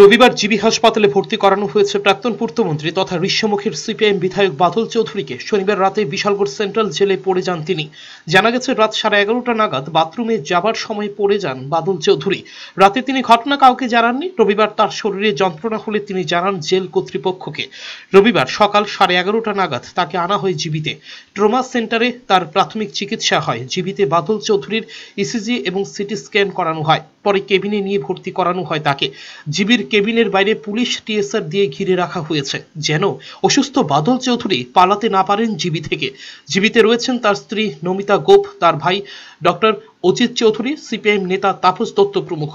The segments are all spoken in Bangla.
রবিবার জিবি হাসপাতালে ভর্তি করানো হয়েছে প্রাক্তন পূর্তমন্ত্রী তথা ঋষ্যমুখের সিপিআইএম বিধায়ক বাদল চৌধুরীকে শনিবার রাতে বিশালগড় সেন্ট্রাল জেলে পড়ে যান তিনি জানা গেছে রাত সাড়ে এগারোটা নাগাদ বাথরুমে যাবার সময় পড়ে যান বাদল চৌধুরী রাতে তিনি ঘটনা কাউকে জানাননি রবিবার তার শরীরে যন্ত্রণা হলে তিনি জানান জেল কর্তৃপক্ষকে রবিবার সকাল সাড়ে এগারোটা নাগাদ তাকে আনা হয় জিবিতে ট্রোমা সেন্টারে তার প্রাথমিক চিকিৎসা হয় জিবিতে বাদল চৌধুরীর ইসিজি e এবং সিটি স্ক্যান করানো হয় পরে কেবিনে নিয়ে ভর্তি করানো হয় তাকে জিবির কেবিনের বাইরে পুলিশ টিএসআর দিয়ে ঘিরে রাখা হয়েছে যেন অসুস্থ বাদল চৌধুরী পালাতে না পারেন জিবি থেকে জিবিতে রয়েছেন তার স্ত্রী নমিতা গোপ তার ভাই ডক্টর অজিত চৌধুরী সিপিআইএম নেতা তাপস দত্ত প্রমুখ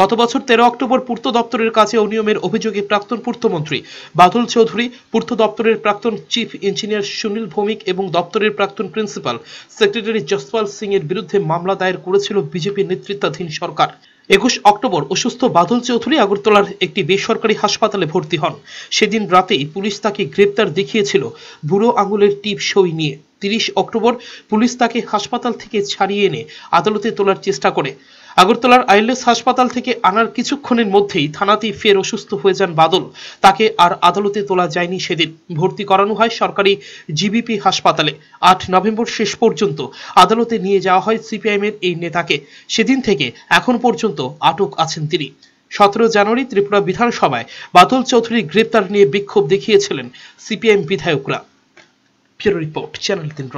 গত বছর তেরো অক্টোবর পূর্ত দপ্তরের কাছে অনিয়মের অভিযোগে প্রাক্তন পূর্তমন্ত্রী বাদল চৌধুরী পূর্ত দপ্তরের প্রাক্তন চিফ ইঞ্জিনিয়ার সুনীল ভৌমিক এবং দপ্তরের প্রাক্তন প্রিন্সিপাল সেক্রেটারি জসপাল সিং এর বিরুদ্ধে মামলা দায়ের করেছিল বিজেপি নেতৃত্বাধীন সরকার একুশ অক্টোবর অসুস্থ বাদল চৌধুরী আগরতলার একটি বেসরকারি হাসপাতালে ভর্তি হন সেদিন রাতেই পুলিশ তাকে গ্রেপ্তার দেখিয়েছিল বুড়ো আঙুলের টিপ সই নিয়ে তিরিশ অক্টোবর পুলিশ তাকে হাসপাতাল থেকে ছাড়িয়ে এনে আদালতে তোলার চেষ্টা করে আগরতলার আইলেস হাসপাতাল থেকে আনার কিছুক্ষণের মধ্যেই থানাতেই ফের অসুস্থ হয়ে যান বাদল তাকে আর আদালতে তোলা যায়নি সেদিন ভর্তি করানো হয় সরকারি জিবিপি হাসপাতালে আট নভেম্বর শেষ পর্যন্ত আদালতে নিয়ে যাওয়া হয় সিপিআইএমের এই নেতাকে সেদিন থেকে এখন পর্যন্ত আটক আছেন তিনি সতেরো জানুয়ারি ত্রিপুরা বিধানসভায় বাদল চৌধুরী গ্রেপ্তার নিয়ে বিক্ষোভ দেখিয়েছিলেন সিপিআইএম বিধায়করা রিপোর্ট চ্যানেল তিন